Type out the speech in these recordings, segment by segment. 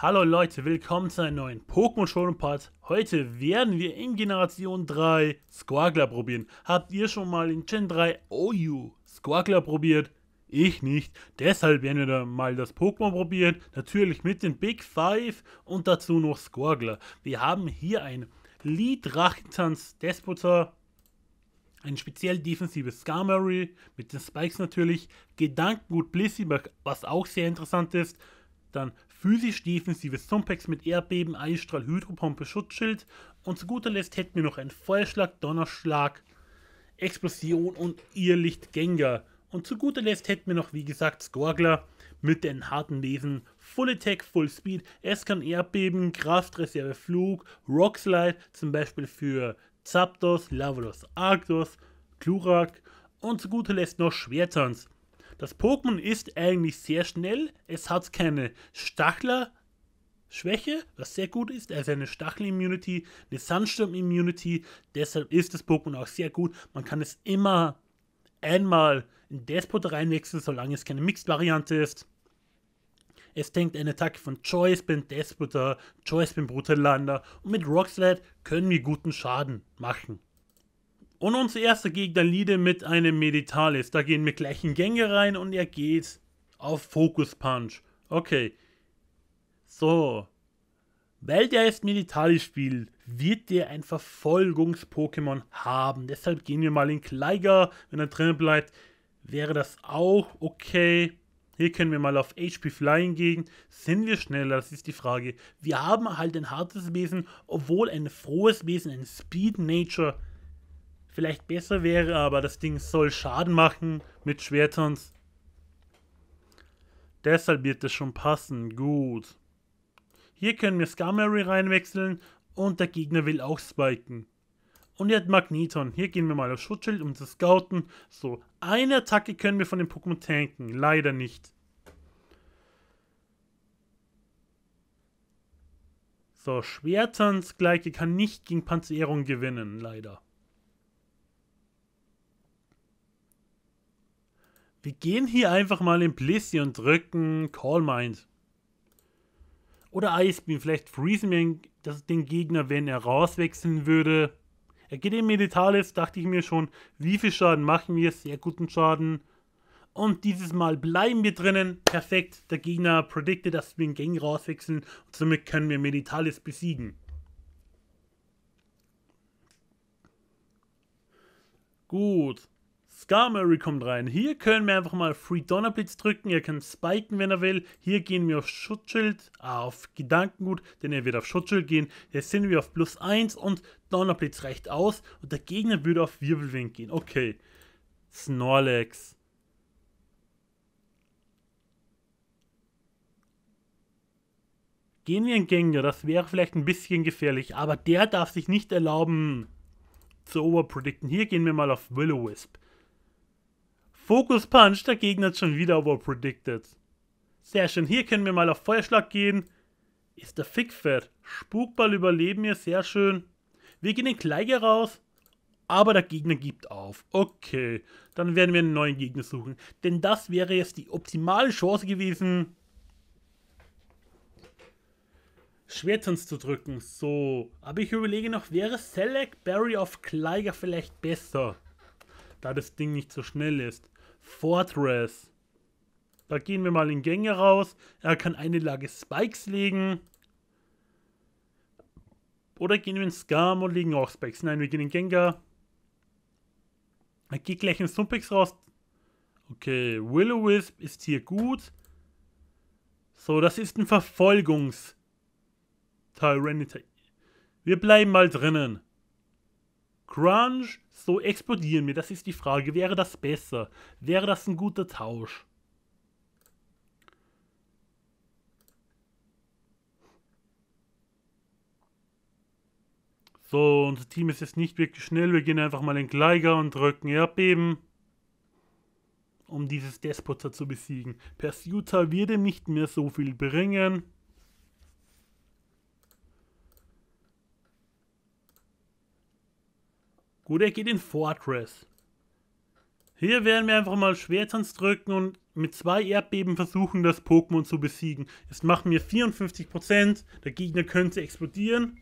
Hallo Leute, willkommen zu einem neuen Pokémon Shonen Part. Heute werden wir in Generation 3 Squagler probieren. Habt ihr schon mal in Gen 3 OU Squagler probiert? Ich nicht. Deshalb werden wir da mal das Pokémon probieren. Natürlich mit den Big Five und dazu noch Squagler. Wir haben hier ein Lee Drachentanz Despoter. Ein speziell defensives Skarmory mit den Spikes natürlich. Gedankengut Blissey, was auch sehr interessant ist. Dann physisch defensives Zumpex mit Erdbeben, Eisstrahl, Hydropompe, Schutzschild und zu guter Letzt hätten wir noch einen Feuerschlag, Donnerschlag, Explosion und Irrlichtgänger. Und zu guter Letzt hätten wir noch, wie gesagt, Skorgler mit den harten Wesen Full Attack, Full Speed, Eskan kann Erdbeben, Kraftreserve, Flug, Rockslide, zum Beispiel für Zapdos, Lavalos, Arctos, Glurak und zu guter Letzt noch Schwertanz. Das Pokémon ist eigentlich sehr schnell. Es hat keine Stachler, Schwäche, was sehr gut ist. Er also eine Stachel-Immunity, eine Sandsturm-Immunity. Deshalb ist das Pokémon auch sehr gut. Man kann es immer einmal in Despot reinwechseln, solange es keine Mixed-Variante ist. Es denkt eine Attacke von Choice beim Despoter, Choice beim Brutalander und mit Rockslide können wir guten Schaden machen. Und unser erster Gegner Lide mit einem Meditalis. Da gehen wir gleich in Gänge rein und er geht auf Focus Punch. Okay. So. Weil der jetzt Meditalis spielt, wird der ein Verfolgungs-Pokémon haben. Deshalb gehen wir mal in Kleiger. Wenn er drin bleibt, wäre das auch okay. Hier können wir mal auf HP Flying gehen. Sind wir schneller? Das ist die Frage. Wir haben halt ein hartes Wesen, obwohl ein frohes Wesen, ein Speed Nature vielleicht besser wäre, aber das Ding soll Schaden machen mit Schwertern. Deshalb wird das schon passen. Gut. Hier können wir Skarmory reinwechseln und der Gegner will auch spiken. Und er hat Magneton. Hier gehen wir mal auf Schutzschild, um zu scouten. So, eine Attacke können wir von dem Pokémon tanken. Leider nicht. So, Schwertanz gleiche kann nicht gegen Panzerung gewinnen, leider. Wir gehen hier einfach mal in Blissey und drücken Call Mind. Oder Ice Beam, Vielleicht freezen wir den Gegner, wenn er rauswechseln würde. Er geht in Meditalis, dachte ich mir schon, wie viel Schaden machen wir? Sehr guten Schaden. Und dieses Mal bleiben wir drinnen. Perfekt. Der Gegner predikte, dass wir den Gang rauswechseln. Und somit können wir Meditalis besiegen. Gut. Skarmory kommt rein. Hier können wir einfach mal Free Donnerblitz drücken. Er kann spiken, wenn er will. Hier gehen wir auf Schutzschild, ah, auf Gedankengut, denn er wird auf Schutzschild gehen. Jetzt sind wir auf plus 1 und Donnerblitz reicht aus. Und der Gegner würde auf Wirbelwind gehen. Okay. Snorlax. Gehen wir in Gengar, das wäre vielleicht ein bisschen gefährlich, aber der darf sich nicht erlauben, zu overpredicten. Hier gehen wir mal auf Will-O-Wisp. Focus Punch, der Gegner ist schon wieder overpredicted. Sehr schön, hier können wir mal auf Feuerschlag gehen. Ist der Fickfett. Spukball überleben wir, sehr schön. Wir gehen den Kleiger raus, aber der Gegner gibt auf. Okay, dann werden wir einen neuen Gegner suchen. Denn das wäre jetzt die optimale Chance gewesen, Schwertanz zu drücken. So, aber ich überlege noch, wäre Select Barry of Kleiger vielleicht besser? Da das Ding nicht so schnell ist. Fortress. Da gehen wir mal in Gänge raus. Er kann eine Lage Spikes legen. Oder gehen wir in Scam und legen auch Spikes. Nein, wir gehen in Gengar. Er geht gleich in Sumpix raus. Okay, will o Wisp ist hier gut. So, das ist ein Verfolgungs-Tyranitar. Wir bleiben mal drinnen. Grunge, so explodieren mir. Das ist die Frage. Wäre das besser? Wäre das ein guter Tausch? So, unser Team ist jetzt nicht wirklich schnell. Wir gehen einfach mal in Gleiger und drücken Erdbeben, um dieses Despoter zu besiegen. Pursuiter wird ihm nicht mehr so viel bringen. Gut, er geht in Fortress. Hier werden wir einfach mal Schwertanz drücken und mit zwei Erdbeben versuchen, das Pokémon zu besiegen. Jetzt machen wir 54%. Der Gegner könnte explodieren.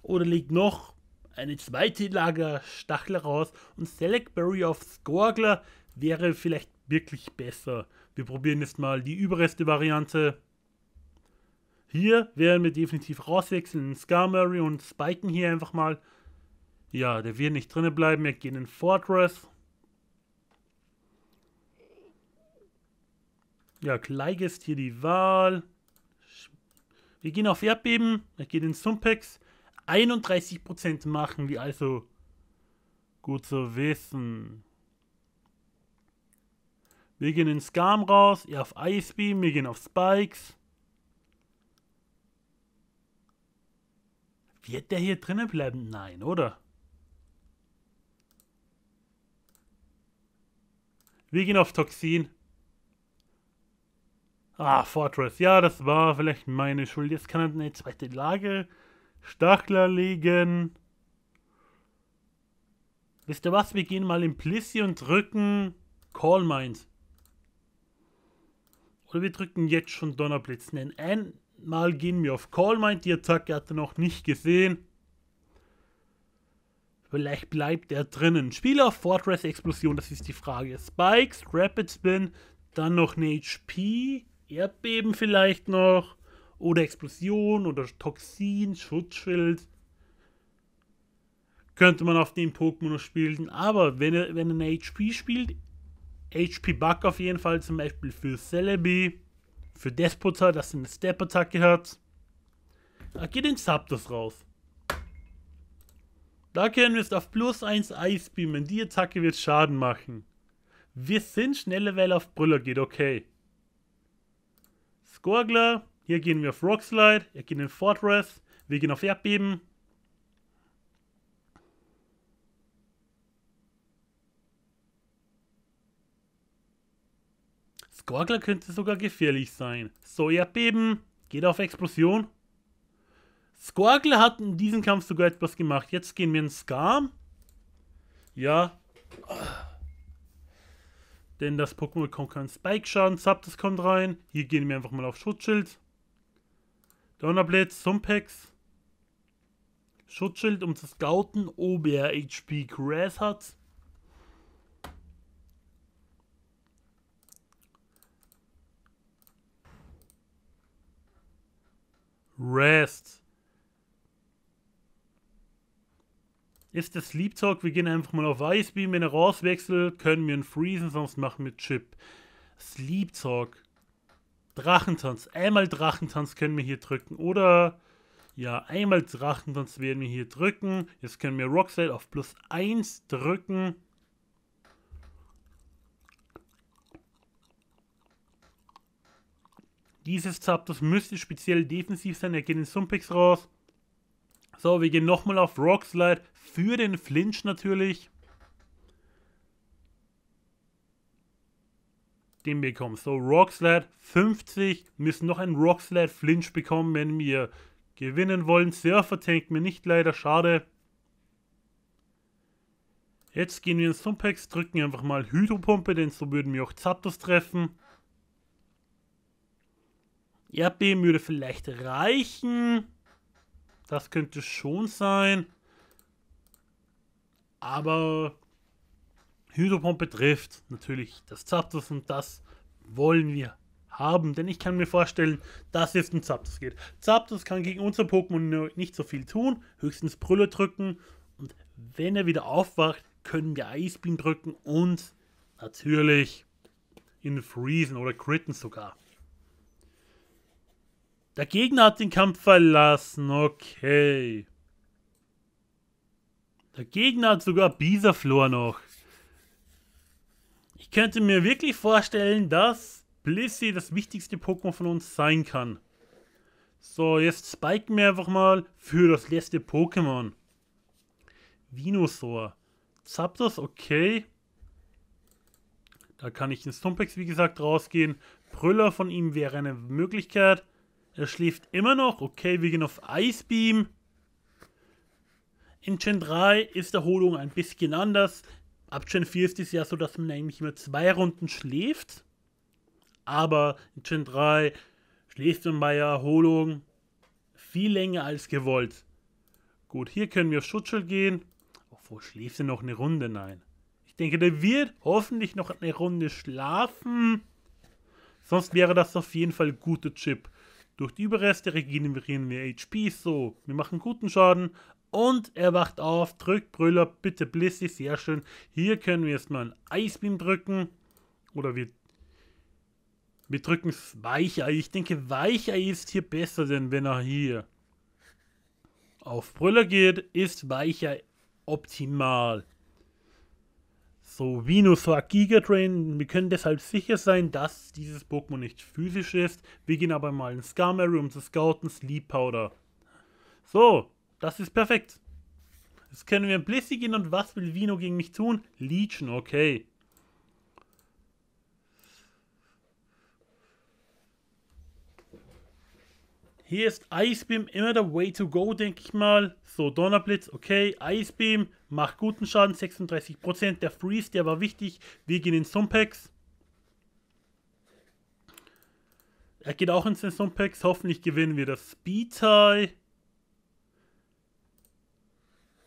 Oder legt noch eine zweite Lagerstachel raus. Und Selectberry Berry auf Skorgler wäre vielleicht wirklich besser. Wir probieren jetzt mal die Überreste-Variante. Hier werden wir definitiv rauswechseln. Skarmory und spiken hier einfach mal. Ja, der wird nicht drinnen bleiben. Wir gehen in Fortress. Ja, gleich ist hier die Wahl. Wir gehen auf Erdbeben. Wir gehen in Sumpex. 31% machen wir also. Gut zu wissen. Wir gehen in Skarm raus. Ihr auf Icebeam. Wir gehen auf Spikes. Wird der hier drinnen bleiben? Nein, oder? Wir gehen auf Toxin. Ah, Fortress. Ja, das war vielleicht meine Schuld. Jetzt kann er eine zweite Lage. Stachler legen. Wisst ihr was? Wir gehen mal in Plissy und drücken Call Mind. Oder wir drücken jetzt schon Donnerblitz. Nein, einmal gehen wir auf Call Mind. Die Attacke hat er noch nicht gesehen. Vielleicht bleibt er drinnen. Spieler, Fortress, Explosion, das ist die Frage. Spikes, Rapid Spin, dann noch eine HP, Erdbeben vielleicht noch. Oder Explosion oder Toxin, Schutzschild. Könnte man auf dem Pokémon spielen. Aber wenn er, wenn er eine HP spielt, HP Bug auf jeden Fall, zum Beispiel für Celebi, für Despota, dass er eine Step-Attacke hat, ah, geht den Zapdos raus. Da können wir es auf plus 1 beamen. Die Attacke wird Schaden machen. Wir sind schneller, weil auf Brüller geht. Okay. Skorgler. Hier gehen wir auf Rockslide. Er geht in Fortress. Wir gehen auf Erdbeben. Skorgler könnte sogar gefährlich sein. So, Erdbeben. Geht auf Explosion. Squargle hat in diesem Kampf sogar etwas gemacht. Jetzt gehen wir in Scar. Ja. Denn das Pokémon kommt keinen Spike-Schaden. Zapdos kommt rein. Hier gehen wir einfach mal auf Schutzschild. Donnerblitz, Sumpex. Schutzschild, um zu scouten, ob er HP Grass hat. Rest. ist der Sleep Talk. Wir gehen einfach mal auf Icebeam. Wenn er rauswechselt, können wir ihn freezen, sonst machen wir Chip. Sleep Talk. Drachentanz. Einmal Drachentanz können wir hier drücken. Oder, ja, einmal Drachentanz werden wir hier drücken. Jetzt können wir Rockslide auf plus 1 drücken. Dieses Zapdos müsste speziell defensiv sein. Er geht in Sumpex raus. So, wir gehen nochmal auf Rockslide für den Flinch natürlich. Den bekommen. So, Rockslide 50. Müssen noch einen Rockslide Flinch bekommen, wenn wir gewinnen wollen. Surfer tankt mir nicht leider, schade. Jetzt gehen wir in Sumpex, drücken einfach mal Hydropumpe, denn so würden wir auch Zapdos treffen. Erdbeben würde vielleicht reichen. Das könnte schon sein. Aber Hydropumpe trifft natürlich das Zapdos und das wollen wir haben, denn ich kann mir vorstellen, dass es um Zapdos geht. Zapdos kann gegen unser Pokémon nicht so viel tun, höchstens Brille drücken und wenn er wieder aufwacht, können wir Eisbeam drücken und natürlich in Freezen oder Critten sogar. Der Gegner hat den Kampf verlassen. Okay. Der Gegner hat sogar Bisaflor noch. Ich könnte mir wirklich vorstellen, dass Blissey das wichtigste Pokémon von uns sein kann. So, jetzt spiken wir einfach mal für das letzte Pokémon. Venusaur. Zapdos, okay. Da kann ich ins Stumpex, wie gesagt, rausgehen. Brüller von ihm wäre eine Möglichkeit. Er schläft immer noch. Okay, wir gehen auf Icebeam. In Gen 3 ist Erholung ein bisschen anders. Ab Gen 4 ist es ja so, dass man eigentlich immer zwei Runden schläft. Aber in Gen 3 schläft man bei Erholung viel länger als gewollt. Gut, hier können wir auf Schutzschild gehen. Obwohl, schläft er noch eine Runde? Nein. Ich denke, der wird hoffentlich noch eine Runde schlafen. Sonst wäre das auf jeden Fall ein guter Chip. Durch die Überreste regenerieren wir HP, so, wir machen guten Schaden und er wacht auf, drückt Brüller, bitte Blissy, sehr schön. Hier können wir erstmal mal einen Eisbeam drücken oder wir, wir drücken Weichei. Ich denke, Weichei ist hier besser, denn wenn er hier auf Brüller geht, ist Weichei optimal. So wie nur Giga Drain. Wir können deshalb sicher sein, dass dieses Pokémon nicht physisch ist. Wir gehen aber mal in Skarmory, um zu scouten Sleep Powder. So, das ist perfekt. Jetzt können wir in Blissey gehen und was will Vino gegen mich tun? Legion, okay. Hier ist Ice Beam immer der Way to go, denke ich mal. So, Donnerblitz, okay. Ice Beam macht guten Schaden, 36%. Der Freeze, der war wichtig Wir gehen in Sumpex. Er geht auch ins Sumpex. Hoffentlich gewinnen wir das Speed-Tie.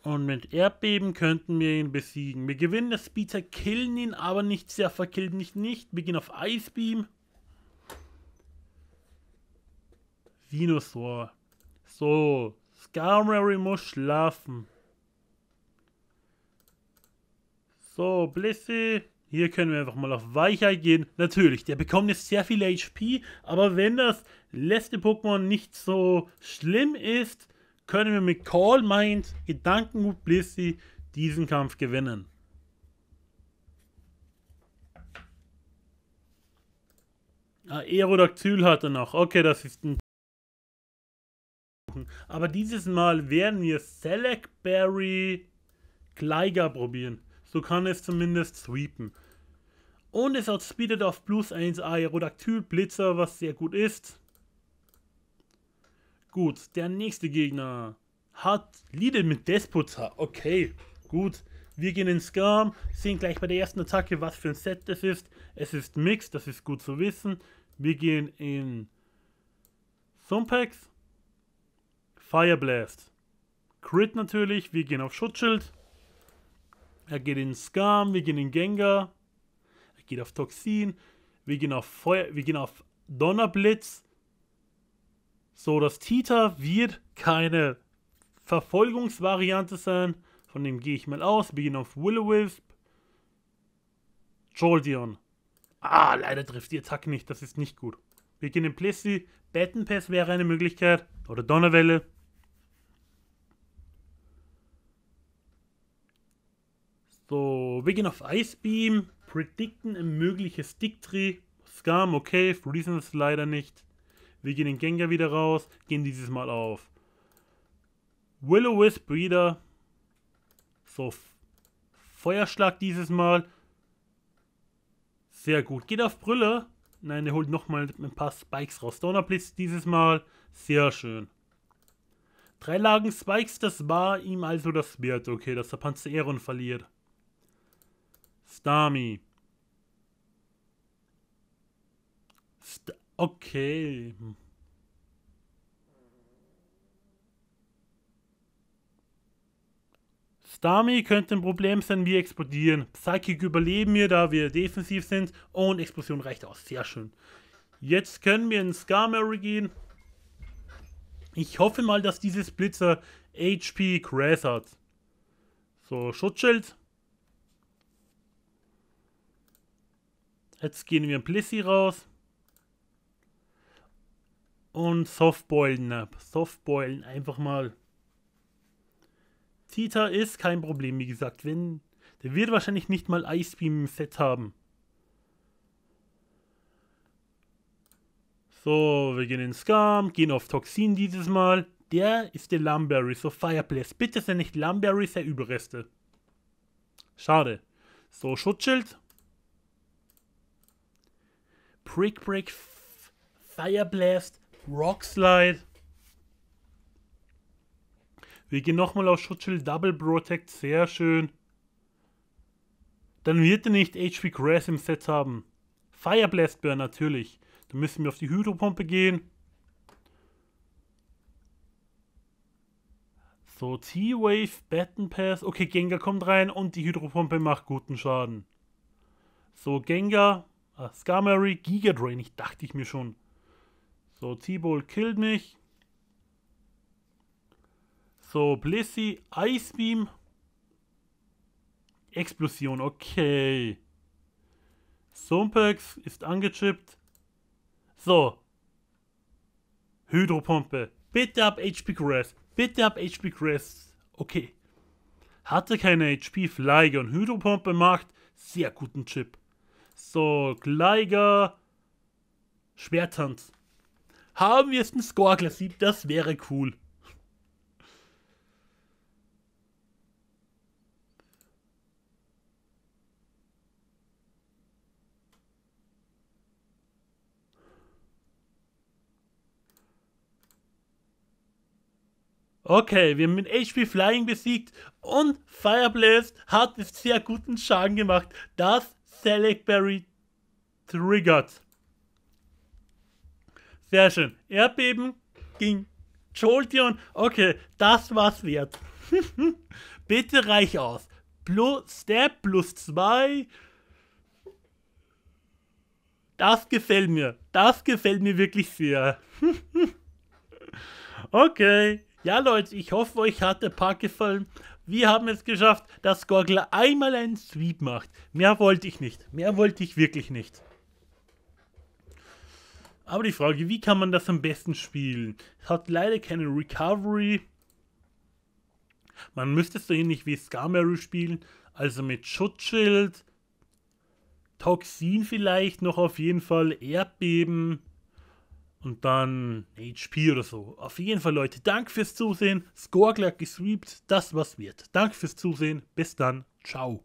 Und mit Erdbeben könnten wir ihn besiegen. Wir gewinnen das Speed-Tie, killen ihn, aber nicht sehr verkillt, nicht. nicht. Wir gehen auf Ice Beam. Dinosaur. So, Skarmory muss schlafen. So, Blissey. Hier können wir einfach mal auf Weichheit gehen. Natürlich, der bekommt jetzt sehr viel HP, aber wenn das letzte Pokémon nicht so schlimm ist, können wir mit Call Mind, Gedankengut Blissey diesen Kampf gewinnen. Ah, Aerodactyl hat er noch. Okay, das ist ein aber dieses Mal werden wir Selecberry Gleiger probieren. So kann es zumindest sweepen. Und es hat auf plus 1 Aerodactyl Blitzer, was sehr gut ist. Gut, der nächste Gegner hat Lidl mit Despota. Okay, gut. Wir gehen in Skarm, sehen gleich bei der ersten Attacke, was für ein Set das ist. Es ist Mix, das ist gut zu wissen. Wir gehen in Sumpax. Fireblast. Crit natürlich, wir gehen auf Schutzschild. Er geht in Skam, wir gehen in Gengar. Er geht auf Toxin. Wir gehen auf Feuer, wir gehen auf Donnerblitz. So, das Tita wird keine Verfolgungsvariante sein. Von dem gehe ich mal aus. Wir gehen auf Will-O-Wisp. Jordion. Ah, leider trifft die Attacke nicht. Das ist nicht gut. Wir gehen in Plessy. Battenpass wäre eine Möglichkeit. Oder Donnerwelle. So, Wiggin Ice Beam, Predicten ein mögliches Dicktree. Scam, okay, freezen es leider nicht. Wir gehen den Gengar wieder raus, gehen dieses Mal auf. will o Wisp wieder. So, Feuerschlag dieses Mal. Sehr gut. Geht auf Brille. Nein, der holt nochmal ein paar Spikes raus. Donnerblitz dieses Mal. Sehr schön. Drei Lagen Spikes, das war ihm also das Wert. Okay, dass der Panzer Panzeron verliert. Stami. St okay. Stami könnte ein Problem sein, wir explodieren. Psychic überleben wir, da wir defensiv sind. Und Explosion reicht aus. Sehr schön. Jetzt können wir in Skarmory gehen. Ich hoffe mal, dass dieses Blitzer HP Crash hat. So, Schutzschild. Jetzt gehen wir Blissey raus. Und Softboilen ab. Äh, Softboilen einfach mal. Tita ist kein Problem, wie gesagt. Wenn, der wird wahrscheinlich nicht mal Ice Beam im Set haben. So, wir gehen in Scam, gehen auf Toxin dieses Mal. Der ist der Lumberry, so Fireplace. Bitte sind nicht Lumberry, sehr Überreste. Schade. So, Schutzschild. Prick Break, Fireblast, Rockslide. Wir gehen nochmal auf Schutzschild Double Protect, sehr schön. Dann wird er nicht HP Grass im Set haben. Fireblast Burn natürlich. Dann müssen wir auf die Hydropumpe gehen. So, T-Wave, Batten Pass. Okay, Gengar kommt rein und die Hydropumpe macht guten Schaden. So, Gengar Ah, Skarmory, Drain, ich dachte ich mir schon. So, Zibol killt mich. So, Blissey, Ice Beam. Explosion, okay. Sumpex ist angechippt. So. Hydropumpe. Bitte ab HP Grass. Bitte ab HP Grass. Okay. Hatte keine HP, Flygon. Hydropumpe macht sehr guten Chip. So, Gleiger. Schwertanz. Haben wir jetzt einen Skorgler-Sieg? Das wäre cool. Okay, wir haben mit HP Flying besiegt und Fireblast hat es sehr guten Schaden gemacht. Das Stelic Berry triggert. Sehr schön. Erdbeben ging Jolteon. Okay, das war's wert. Bitte reich aus. Plus Step plus 2. Das gefällt mir. Das gefällt mir wirklich sehr. okay. Ja, Leute, ich hoffe, euch hat der Park gefallen wir haben es geschafft, dass Gorgler einmal einen Sweep macht. Mehr wollte ich nicht. Mehr wollte ich wirklich nicht. Aber die Frage, wie kann man das am besten spielen? Es hat leider keine Recovery. Man müsste es so ähnlich wie Skarmery spielen. Also mit Schutzschild, Toxin vielleicht noch auf jeden Fall, Erdbeben und dann HP oder so. Auf jeden Fall, Leute, danke fürs Zusehen. Score gleich gestreamt, das was wird. Danke fürs Zusehen. Bis dann. Ciao.